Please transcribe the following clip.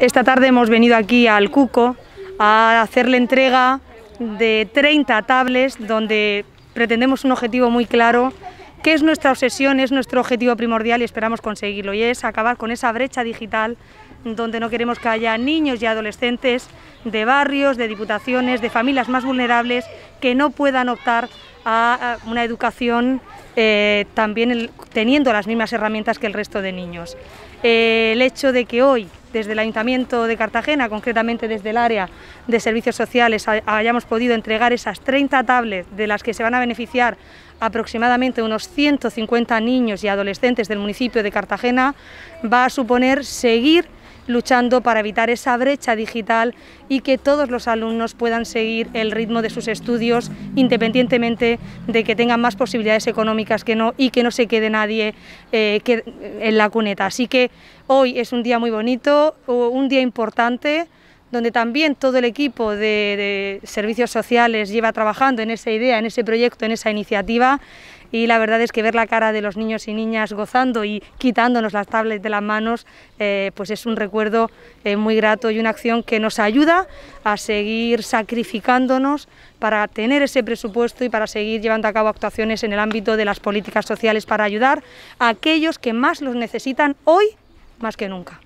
Esta tarde hemos venido aquí al Cuco a hacer la entrega de 30 tablets donde pretendemos un objetivo muy claro, que es nuestra obsesión, es nuestro objetivo primordial y esperamos conseguirlo, y es acabar con esa brecha digital donde no queremos que haya niños y adolescentes de barrios, de diputaciones, de familias más vulnerables que no puedan optar a una educación eh, también teniendo las mismas herramientas que el resto de niños. Eh, el hecho de que hoy desde el Ayuntamiento de Cartagena, concretamente desde el área de servicios sociales, hayamos podido entregar esas 30 tablets de las que se van a beneficiar aproximadamente unos 150 niños y adolescentes del municipio de Cartagena, va a suponer seguir luchando para evitar esa brecha digital y que todos los alumnos puedan seguir el ritmo de sus estudios independientemente de que tengan más posibilidades económicas que no y que no se quede nadie eh, en la cuneta. Así que hoy es un día muy bonito, un día importante donde también todo el equipo de, servicios sociales lleva trabajando en esa idea, en ese proyecto, en esa iniciativa. Y la verdad es que ver la cara de los niños y niñas gozando y quitándonos las tablets de las manos, eh, pues es un recuerdo eh, muy grato y una acción que nos ayuda a seguir sacrificándonos para tener ese presupuesto y para seguir llevando a cabo actuaciones en el ámbito de las políticas sociales para ayudar a aquellos que más los necesitan hoy más que nunca.